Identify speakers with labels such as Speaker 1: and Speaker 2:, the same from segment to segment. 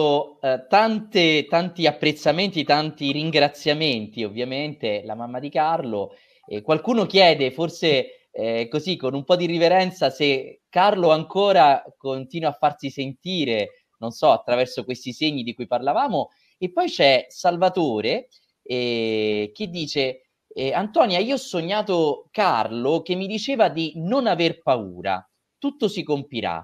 Speaker 1: ricevuto eh, tante, tanti apprezzamenti, tanti ringraziamenti, ovviamente, la mamma di Carlo. Eh, qualcuno chiede, forse eh, così, con un po' di riverenza, se Carlo ancora continua a farsi sentire, non so, attraverso questi segni di cui parlavamo. E poi c'è Salvatore eh, che dice, eh, Antonia, io ho sognato Carlo che mi diceva di non aver paura, tutto si compirà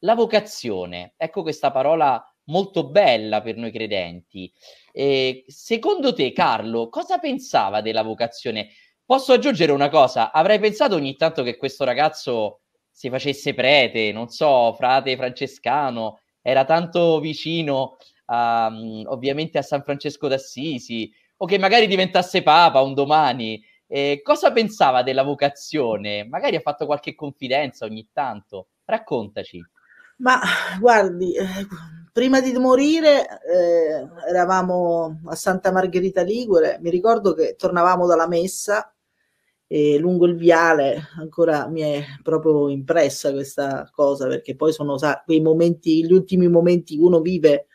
Speaker 1: la vocazione, ecco questa parola molto bella per noi credenti. Eh, secondo te, Carlo, cosa pensava della vocazione? Posso aggiungere una cosa? Avrei pensato ogni tanto che questo ragazzo si facesse prete, non so, frate francescano, era tanto vicino a, ehm, ovviamente a San Francesco d'Assisi, o che magari diventasse papa un domani. Eh, cosa pensava della vocazione? Magari ha fatto qualche confidenza ogni tanto. Raccontaci.
Speaker 2: Ma guardi, eh, prima di morire eh, eravamo a Santa Margherita Ligure, mi ricordo che tornavamo dalla messa e lungo il viale ancora mi è proprio impressa questa cosa perché poi sono sa, quei momenti, gli ultimi momenti che uno vive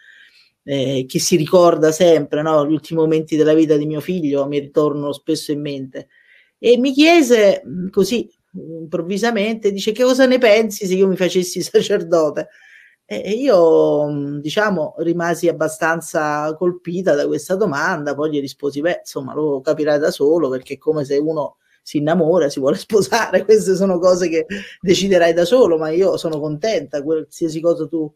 Speaker 2: eh, che si ricorda sempre, no? gli ultimi momenti della vita di mio figlio mi ritornano spesso in mente e mi chiese mm, così improvvisamente, dice che cosa ne pensi se io mi facessi sacerdote? E io, mm, diciamo, rimasi abbastanza colpita da questa domanda, poi gli risposi, beh, insomma, lo capirai da solo, perché è come se uno si innamora, si vuole sposare, queste sono cose che deciderai da solo, ma io sono contenta, qualsiasi cosa tu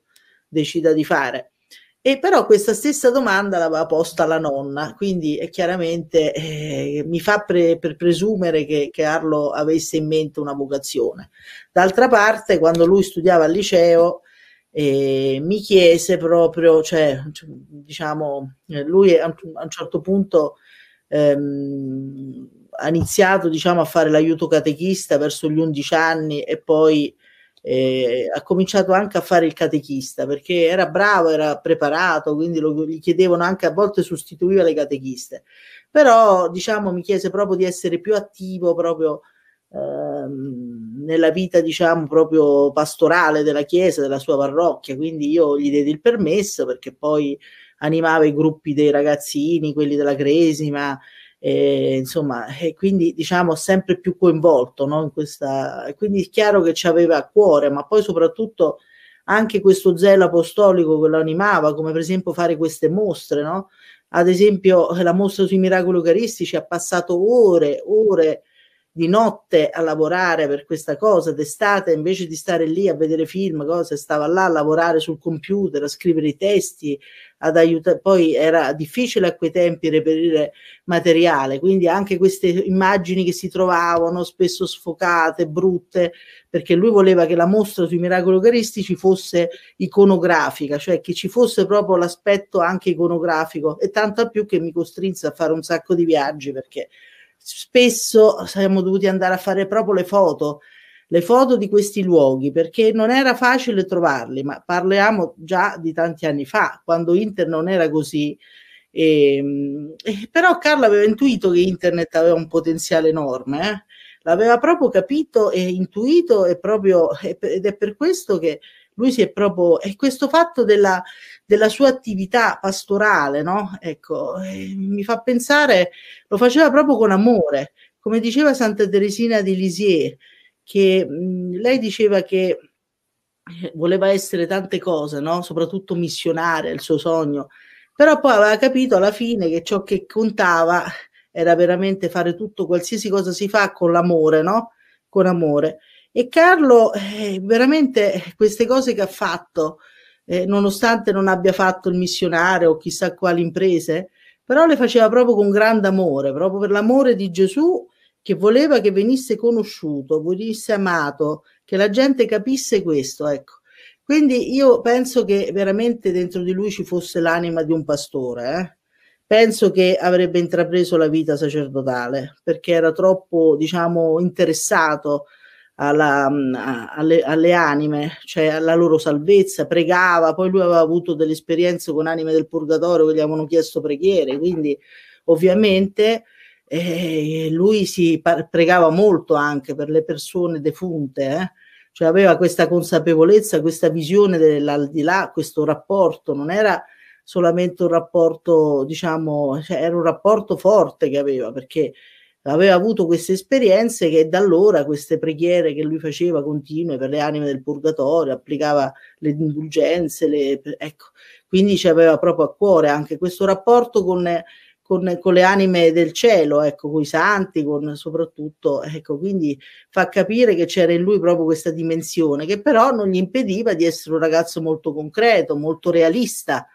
Speaker 2: decida di fare. E però questa stessa domanda l'aveva posta la nonna, quindi è chiaramente eh, mi fa pre- per presumere che, che Carlo avesse in mente una vocazione. D'altra parte, quando lui studiava al liceo, e mi chiese proprio, cioè, diciamo, eh, lui a un certo punto ehm, ha iniziato diciamo, a fare l'aiuto catechista verso gli 11 anni e poi eh, ha cominciato anche a fare il catechista perché era bravo, era preparato, quindi lo, gli chiedevano anche a volte sostituiva le catechiste. Però diciamo mi chiese proprio di essere più attivo proprio ehm, nella vita, diciamo, proprio pastorale della chiesa, della sua parrocchia, quindi io gli diedi il permesso perché poi animava i gruppi dei ragazzini, quelli della Cresima, e, insomma, e quindi diciamo sempre più coinvolto no? in questa. Quindi è chiaro che ci aveva a cuore, ma poi soprattutto anche questo zelo apostolico che lo animava, come per esempio fare queste mostre, no? Ad esempio, la mostra sui miracoli eucaristici ha passato ore, ore di notte a lavorare per questa cosa, d'estate invece di stare lì a vedere film, cose, stava là a lavorare sul computer, a scrivere i testi, ad aiutare. Poi era difficile a quei tempi reperire materiale, quindi anche queste immagini che si trovavano spesso sfocate, brutte, perché lui voleva che la mostra sui miracoli eucaristici fosse iconografica, cioè che ci fosse proprio l'aspetto anche iconografico e tanto più che mi costrinse a fare un sacco di viaggi perché spesso siamo dovuti andare a fare proprio le foto, le foto di questi luoghi, perché non era facile trovarli, ma parliamo già di tanti anni fa, quando Internet non era così. Ehm, e però Carlo aveva intuito che Internet aveva un potenziale enorme, eh? l'aveva proprio capito e intuito e proprio, ed è per questo che lui si è proprio, e questo fatto della, della sua attività pastorale, no? Ecco, eh, mi fa pensare, lo faceva proprio con amore, come diceva Santa Teresina di Lisieux, che mh, lei diceva che eh, voleva essere tante cose, no? soprattutto missionaria, il suo sogno, però poi aveva capito alla fine che ciò che contava era veramente fare tutto, qualsiasi cosa si fa con l'amore, no? Con amore. E Carlo, eh, veramente queste cose che ha fatto, eh, nonostante non abbia fatto il missionario o chissà quali imprese, però le faceva proprio con grande amore, proprio per l'amore di Gesù che voleva che venisse conosciuto, venisse amato, che la gente capisse questo, ecco. Quindi io penso che veramente dentro di lui ci fosse l'anima di un pastore, eh? penso che avrebbe intrapreso la vita sacerdotale perché era troppo, diciamo, interessato alla, mm, alle, alle, anime, cioè alla loro salvezza, pregava, poi lui aveva avuto delle esperienze con anime del purgatorio che gli avevano chiesto preghiere, quindi ovviamente eh, lui si par- pregava molto anche per le persone defunte, eh? cioè aveva questa consapevolezza, questa visione dell'aldilà, questo rapporto, non era solamente un rapporto, diciamo, cioè era un rapporto forte che aveva perché aveva avuto queste esperienze che da allora queste preghiere che lui faceva continue per le anime del purgatorio, applicava le indulgenze, le, ecco, quindi ci aveva proprio a cuore anche questo rapporto con, con, con le anime del cielo, ecco, con i santi, con, soprattutto, ecco, quindi fa capire che c'era in lui proprio questa dimensione che però non gli impediva di essere un ragazzo molto concreto, molto realista,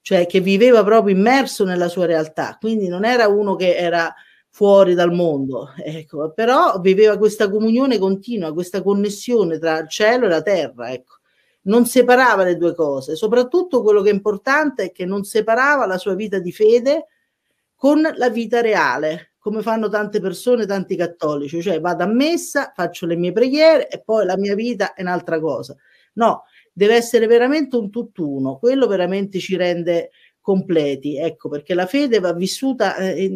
Speaker 2: cioè che viveva proprio immerso nella sua realtà, quindi non era uno che era fuori dal mondo, ecco. però viveva questa comunione continua, questa connessione tra il cielo e la terra, ecco. non separava le due cose, soprattutto quello che è importante è che non separava la sua vita di fede con la vita reale, come fanno tante persone, tanti cattolici, cioè vado a messa, faccio le mie preghiere e poi la mia vita è un'altra cosa. No, deve essere veramente un tutt'uno, quello veramente ci rende completi. Ecco perché la fede va vissuta eh,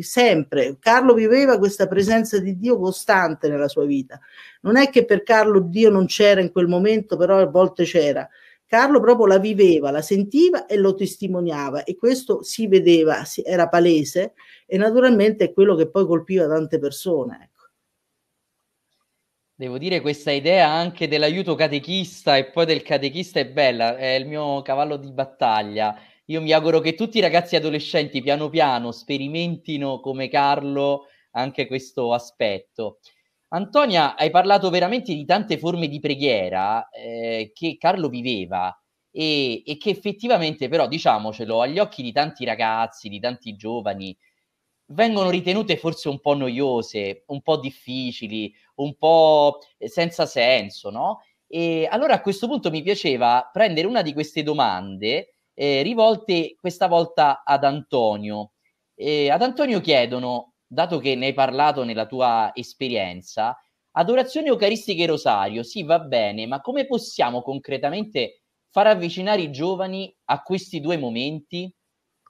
Speaker 2: sempre. Carlo viveva questa presenza di Dio costante nella sua vita. Non è che per Carlo Dio non c'era in quel momento, però a volte c'era. Carlo proprio la viveva, la sentiva e lo testimoniava e questo si vedeva, era palese e naturalmente è quello che poi colpiva tante persone. Ecco.
Speaker 1: Devo dire questa idea anche dell'aiuto catechista e poi del catechista è bella, è il mio cavallo di battaglia io mi auguro che tutti i ragazzi adolescenti piano piano sperimentino come Carlo anche questo aspetto. Antonia, hai parlato veramente di tante forme di preghiera eh, che Carlo viveva e, e che effettivamente però, diciamocelo, agli occhi di tanti ragazzi, di tanti giovani, vengono ritenute forse un po' noiose, un po' difficili, un po' eh, senza senso, no? E allora a questo punto mi piaceva prendere una di queste domande eh, rivolte questa volta ad Antonio. Eh, ad Antonio chiedono, dato che ne hai parlato nella tua esperienza, adorazione eucaristica e rosario, sì va bene, ma come possiamo concretamente far avvicinare i giovani a questi due momenti?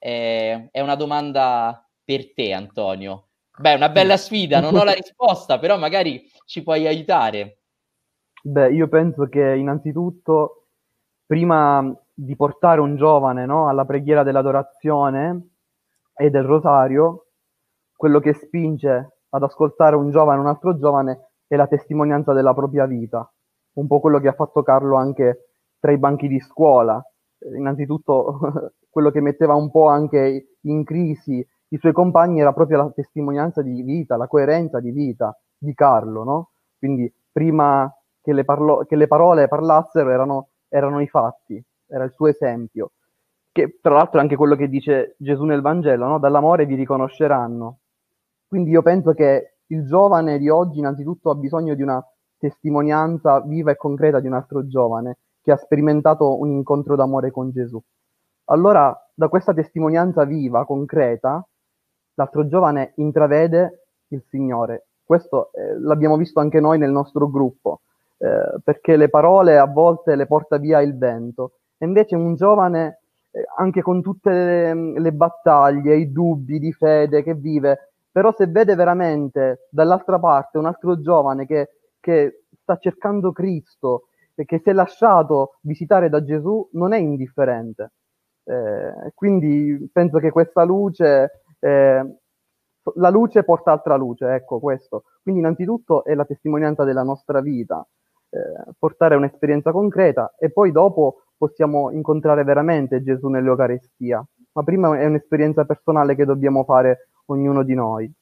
Speaker 1: Eh, è una domanda per te Antonio. Beh, una bella sfida, non ho la risposta, però magari ci puoi aiutare.
Speaker 3: Beh, io penso che innanzitutto prima di portare un giovane no, alla preghiera dell'adorazione e del rosario, quello che spinge ad ascoltare un giovane, un altro giovane, è la testimonianza della propria vita, un po' quello che ha fatto Carlo anche tra i banchi di scuola, innanzitutto quello che metteva un po' anche in crisi i suoi compagni era proprio la testimonianza di vita, la coerenza di vita di Carlo, no? Quindi prima che le, parlo- che le parole parlassero erano, erano i fatti era il suo esempio, che tra l'altro è anche quello che dice Gesù nel Vangelo, no? dall'amore vi riconosceranno. Quindi io penso che il giovane di oggi innanzitutto ha bisogno di una testimonianza viva e concreta di un altro giovane che ha sperimentato un incontro d'amore con Gesù. Allora, da questa testimonianza viva, concreta, l'altro giovane intravede il Signore. Questo eh, l'abbiamo visto anche noi nel nostro gruppo, eh, perché le parole a volte le porta via il vento e invece un giovane, eh, anche con tutte le, mm, le battaglie, i dubbi di fede che vive, però se vede veramente dall'altra parte un altro giovane che, che sta cercando Cristo e che si è lasciato visitare da Gesù, non è indifferente. Eh, quindi penso che questa luce, eh, la luce porta altra luce, ecco questo. Quindi innanzitutto è la testimonianza della nostra vita, eh, portare un'esperienza concreta e poi dopo possiamo incontrare veramente Gesù nell'Eucarestia, ma prima è un'esperienza personale che dobbiamo fare ognuno di noi.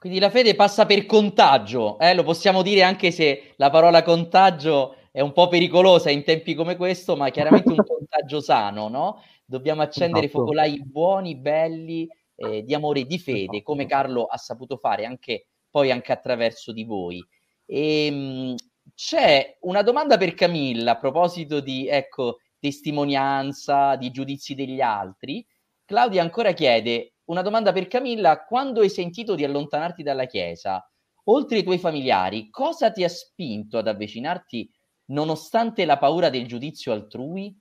Speaker 1: Quindi la fede passa per contagio, eh? lo possiamo dire anche se la parola contagio è un po' pericolosa in tempi come questo, ma chiaramente un contagio sano, no? Dobbiamo accendere esatto. focolai buoni, belli, eh, di amore e di fede, esatto. come Carlo ha saputo fare anche poi anche attraverso di voi. E, ehm, c'è una domanda per Camilla a proposito di ecco, testimonianza, di giudizi degli altri. Claudia ancora chiede una domanda per Camilla, quando hai sentito di allontanarti dalla Chiesa, oltre ai tuoi familiari, cosa ti ha spinto ad avvicinarti nonostante la paura del giudizio altrui?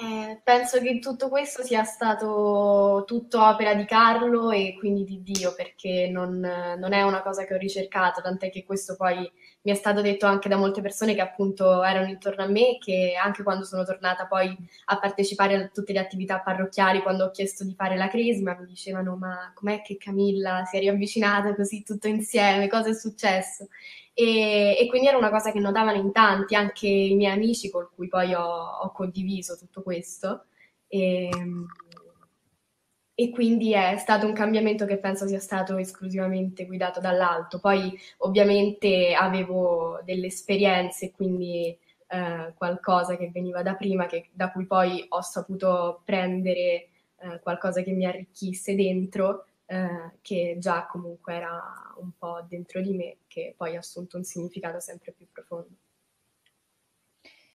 Speaker 3: Eh, penso che tutto questo sia stato tutto opera di Carlo e quindi di Dio, perché non, non, è una cosa che ho ricercato, tant'è che questo poi mi è stato detto anche da molte persone che appunto erano intorno a me che anche quando sono tornata poi a partecipare a tutte le attività parrocchiali, quando ho chiesto di fare la cresima, mi dicevano ma com'è che Camilla si è riavvicinata così tutto insieme, cosa è successo? E, e, quindi era una cosa che notavano in tanti, anche i miei amici con cui poi ho, ho condiviso tutto questo. E, ehm, e, quindi è stato un cambiamento che penso sia stato esclusivamente guidato dall'alto. Poi ovviamente avevo delle esperienze, quindi eh, qualcosa che veniva da prima, che, da cui poi ho saputo prendere eh, qualcosa che mi arricchisse dentro eh, che già comunque era un po' dentro di me, che poi ha assunto un significato sempre più profondo.